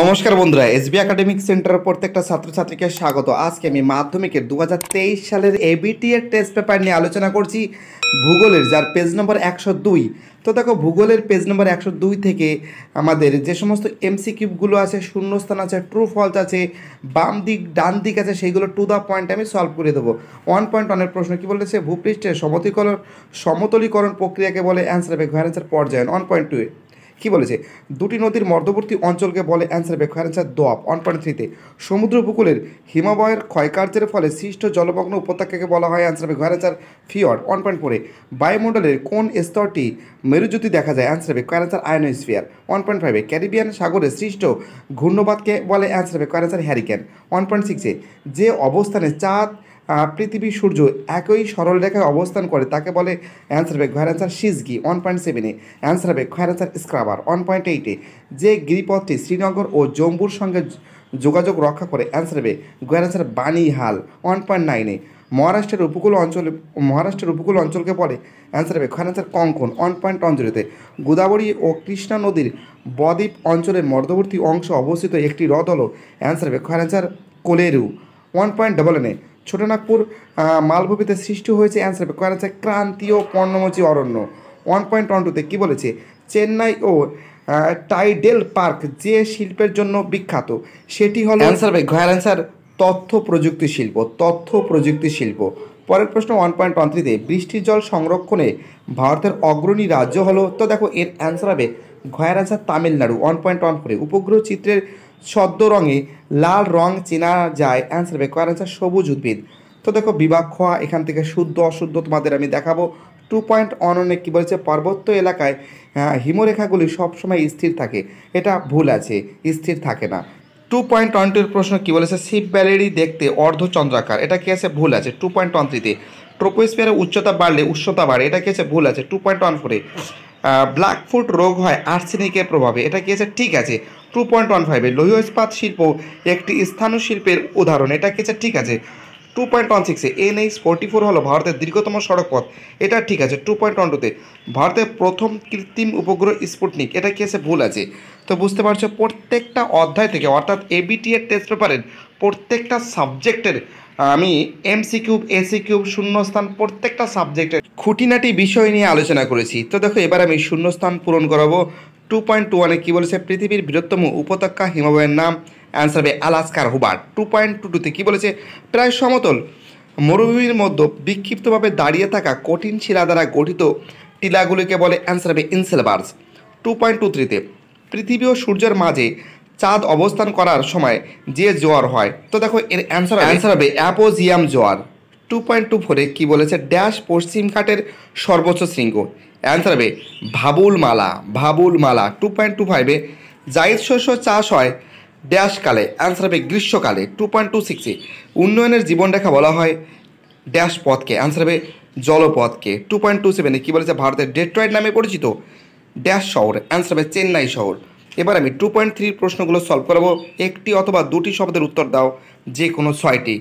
নমস্কার বন্ধুরা SB academic সেন্টারের প্রত্যেকটা ছাত্রছাত্রীকে স্বাগত আজকে আমি মাধ্যমিকের দু সালের এবিটি এর টেস্ট পেপার নিয়ে আলোচনা করছি ভূগোলের যার পেজ নম্বর একশো দুই তো দেখো ভূগোলের পেজ নম্বর একশো দুই থেকে আমাদের যে সমস্ত কিউবগুলো আছে শূন্যস্থান আছে ট্রু ফলস আছে বাম দিক ডান দিক আছে সেইগুলো টু দ্য পয়েন্ট আমি সলভ করে দেবো ওয়ান পয়েন্ট ওয়ানের প্রশ্ন কী বলেছে ভূপৃষ্ঠের সমতিকরণ সমতলীকরণ প্রক্রিয়াকে বলে অ্যান্সার হবে ঘর অ্যান্সার পর্যায়ন ওয়ান পয়েন্ট টু কি বলেছে দুটি নদীর মধ্যবর্তী অঞ্চলকে বলে অ্যান্সার হবে অ্যান্সার দোয়াব ওয়ান পয়েন্ট থ্রিতে সমুদ্র উপকূলের হিমাবয়ের ক্ষয়কার্যের ফলে সৃষ্ট জলমগ্ন উপত্যকাকে বলা হয় অ্যান্সার হবে অ্যান্সার ফিওর ওয়ান পয়েন্ট ফোরে বায়ুমণ্ডলের কোন স্তরটি মেরুজ্যোতি দেখা যায় অ্যান্সার হবে অ্যান্সার আয়নোস্ফিয়ার ওয়ান পয়েন্ট ফাইভে ক্যারিবিয়ান সাগরে সৃষ্ট ঘূর্ণবাদকে বলে অ্যান্সার হবে অ্যান্সার হ্যারিকেন ওয়ান পয়েন্ট সিক্সে যে অবস্থানে চাঁদ পৃথিবী সূর্য একই সরল রেখায় অবস্থান করে তাকে বলে অ্যান্সার হবে ঘয়ের অ্যান্সার সিজগি ওয়ান পয়েন্ট সেভেনে অ্যান্সার হবে ঘয়ের অ্যান্সার স্ক্রাবার ওয়ান পয়েন্ট এইটে যে গিরিপথটি শ্রীনগর ও জম্বুর সঙ্গে যোগাযোগ রক্ষা করে অ্যান্সার হবে ঘয়ের অ্যান্সার বানিহাল ওয়ান পয়েন্ট নাইনে মহারাষ্ট্রের উপকূল অঞ্চলে মহারাষ্ট্রের উপকূল অঞ্চলকে পড়ে অ্যান্সার হবে খয়ান অ্যান্সার কঙ্কন ওয়ান পয়েন্ট অঞ্চলেতে গোদাবরী ও কৃষ্ণা নদীর বদ্বীপ অঞ্চলের মধ্যবর্তী অংশ অবস্থিত একটি হ্রদ হল অ্যান্সার হবে খয়ান answer Kolleru one point double এনে ছোটনাগপুর মালভূমিতে সৃষ্টি হয়েছে অ্যান্সার হবে কয়েন আছে ক্রান্তীয় পর্ণমোচী অরণ্য ওয়ান পয়েন্ট ওয়ান টুতে কী বলেছে চেন্নাই ও টাইডেল পার্ক যে শিল্পের জন্য বিখ্যাত সেটি হলো অ্যান্সার ভাই ঘয়ের অ্যান্সার তথ্য প্রযুক্তি শিল্প তথ্য প্রযুক্তি শিল্প পরের প্রশ্ন ওয়ান পয়েন্ট ওয়ান থ্রিতে বৃষ্টির জল সংরক্ষণে ভারতের অগ্রণী রাজ্য হলো তো দেখো এর অ্যান্সার হবে ঘয়রাঝার তামিলনাড়ু ওয়ান পয়েন্ট ওয়ান ফোরে উপগ্রহ চিত্রের সদ্য রঙে লাল রং চেনা যায় অ্যান্সার হবে ঘয়রাঝার সবুজ উদ্ভিদ তো দেখো বিবাহ খোয়া এখান থেকে শুদ্ধ অশুদ্ধ তোমাদের আমি দেখাবো টু পয়েন্ট অননে কী বলেছে পার্বত্য এলাকায় হ্যাঁ, হিমরেখাগুলি সবসময় স্থির থাকে এটা ভুল আছে স্থির থাকে না টু পয়েন্ট ওয়ান টুর প্রশ্ন কী বলেছে শিব ব্যালেরি দেখতে অর্ধচন্দ্রাকার এটা কি আছে ভুল আছে টু পয়েন্ট ওয়ান থ্রিতে ট্রোপোস্পিয়ারের উচ্চতা বাড়লে উষ্ণতা বাড়ে এটা কি আছে ভুল আছে টু পয়েন্ট ওয়ান ফোরে ব্ল্যাক ফুট রোগ হয় আর্সেনিকের প্রভাবে এটা কি আছে ঠিক আছে টু পয়েন্ট ওয়ান ফাইভে লৌহ ইস্পাত শিল্প একটি স্থানীয় শিল্পের উদাহরণ এটা কি আছে ঠিক আছে টু পয়েন্ট ওয়ান সিক্সে এন এইচ ফোরটি ফোর হলো ভারতের দীর্ঘতম সড়ক পথ এটা ঠিক আছে টু পয়েন্ট ওয়ান টুতে ভারতের প্রথম কৃত্রিম উপগ্রহ স্পুটনিক এটা কি আছে ভুল আছে তো বুঝতে পারছো প্রত্যেকটা অধ্যায় থেকে অর্থাৎ এবিটিএর টেস্ট পেপারের প্রত্যেকটা সাবজেক্টের আমি এমসি কিউব এসি কিউব শূন্যস্থান প্রত্যেকটা সাবজেক্টের খুঁটিনাটি বিষয় নিয়ে আলোচনা করেছি তো দেখো এবার আমি শূন্যস্থান পূরণ করাবো টু পয়েন্ট টু ওয়ানে কী বলেছে পৃথিবীর বৃহত্তম উপত্যকা হিমবাহের নাম অ্যান্সার হবে আলাস্কার হুবার টু পয়েন্ট টু টুতে কী বলেছে প্রায় সমতল মরুভূমির মধ্যে বিক্ষিপ্তভাবে দাঁড়িয়ে থাকা কঠিন শিলা দ্বারা গঠিত টিলাগুলিকে বলে অ্যান্সার হবে ইনসেলবার্স টু পয়েন্ট টু থ্রিতে পৃথিবী ও সূর্যের মাঝে চাঁদ অবস্থান করার সময় যে জোয়ার হয় তো দেখো এর অ্যান্সার অ্যান্সার হবে অ্যাপোজিয়াম জোয়ার টু পয়েন্ট টু ফোরে কী বলেছে ড্যাশ পশ্চিম ঘাটের সর্বোচ্চ শৃঙ্গ অ্যান্সার হবে ভাবুল মালা ভাবুল মালা টু পয়েন্ট টু ফাইভে জায়দ শস্য চাষ হয় ড্যাশকালে অ্যান্সার হবে গ্রীষ্মকালে টু পয়েন্ট টু সিক্সে উন্নয়নের জীবনরেখা বলা হয় ড্যাশ পথকে অ্যান্সার হবে জলপথকে টু পয়েন্ট টু সেভেনে কী বলেছে ভারতের ডেট্রয়েড নামে পরিচিত ড্যাশ শহর অ্যান্সার হবে চেন্নাই শহর এবার আমি টু পয়েন্ট থ্রির প্রশ্নগুলো সলভ করাবো একটি অথবা দুটি শব্দের উত্তর দাও যে কোনো ছয়টি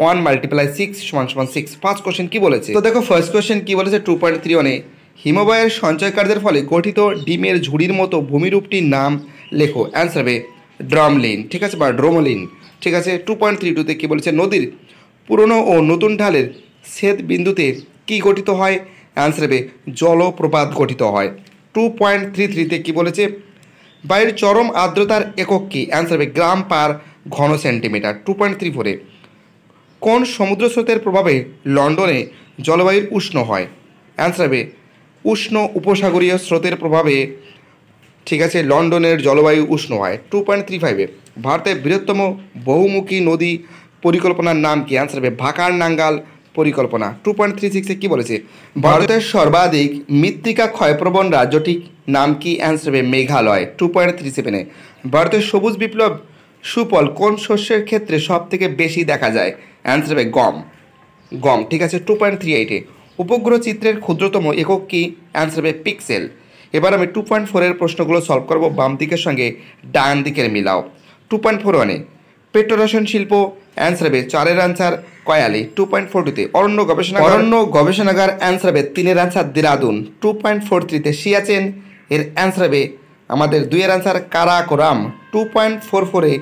ওয়ান মাল্টিপ্লাই সিক্স সমান সমান সিক্স ফার্স্ট কোশ্চেন কী বলেছে তো দেখো ফার্স্ট কোশ্চেন কী বলেছে টু পয়েন্ট থ্রি ওয়ানে হিমবাহের সঞ্চয়কারীদের ফলে গঠিত ডিমের ঝুড়ির মতো ভূমিরূপটির নাম লেখো অ্যান্সার হবে ড্রামলিন ঠিক আছে বা ড্রোমলিন ঠিক আছে টু পয়েন্ট থ্রি টুতে কী বলেছে নদীর পুরনো ও নতুন ঢালের সেদ বিন্দুতে কী গঠিত হয় অ্যান্সার হবে জলপ্রপাত গঠিত হয় টু পয়েন্ট থ্রি থ্রিতে কী বলেছে বাইরের চরম আর্দ্রতার একক কী অ্যান্সার হবে গ্রাম পার ঘন সেন্টিমিটার টু পয়েন্ট থ্রি ফোরে কোন সমুদ্র স্রোতের প্রভাবে লন্ডনে জলবায়ুর উষ্ণ হয় অ্যান্সার হবে উষ্ণ উপসাগরীয় স্রোতের প্রভাবে ঠিক আছে লন্ডনের জলবায়ু উষ্ণ হয় টু পয়েন্ট থ্রি ফাইভে ভারতের বৃহত্তম বহুমুখী নদী পরিকল্পনার নাম কি আনসার হবে ভাকার নাঙ্গাল পরিকল্পনা টু পয়েন্ট থ্রি সিক্সে কী বলেছে ভারতের সর্বাধিক মৃত্তিকা ক্ষয়প্রবণ রাজ্যটি নাম কি অ্যান্সার হবে মেঘালয় টু পয়েন্ট থ্রি সেভেনে ভারতের সবুজ বিপ্লব সুফল কোন শস্যের ক্ষেত্রে সব থেকে বেশি দেখা যায় অ্যান্সার হবে গম গম ঠিক আছে টু পয়েন্ট থ্রি এইটে উপগ্রহ চিত্রের ক্ষুদ্রতম একক কি অ্যান্সার হবে পিক্সেল এবার আমি টু পয়েন্ট ফোরের প্রশ্নগুলো সলভ করব বাম দিকের সঙ্গে ডান দিকের মিলাও টু পয়েন্ট ফোর ওয়ানে পেট্রোরাসায়ন শিল্প অ্যান্সার হবে চারের answer Koyali two point four টুতে অরণ্য গবেষণা অরণ্য গবেষণাগার অ্যান্সার হবে তিনের answer Dehradun two point four থ্রিতে সিয়াচেন এর অ্যান্সার হবে আমাদের দুইয়ের answer Karakoram two point four ফোরে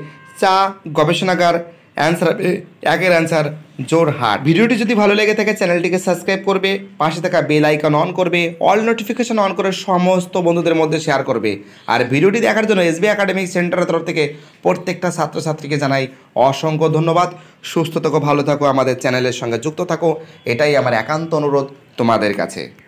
চা গবেষণাগার অ্যান্সার হবে একের অ্যান্সার জোরহাট ভিডিওটি যদি ভালো লেগে থাকে চ্যানেলটিকে সাবস্ক্রাইব করবে পাশে থাকা বেল আইকন অন করবে অল নোটিফিকেশন অন করে সমস্ত বন্ধুদের মধ্যে শেয়ার করবে আর ভিডিওটি দেখার জন্য এসবি একাডেমিক সেন্টারের তরফ থেকে প্রত্যেকটা ছাত্রছাত্রীকে জানাই অসংখ্য ধন্যবাদ সুস্থ থাকো ভালো থাকো আমাদের চ্যানেলের সঙ্গে যুক্ত থাকো এটাই আমার একান্ত অনুরোধ তোমাদের কাছে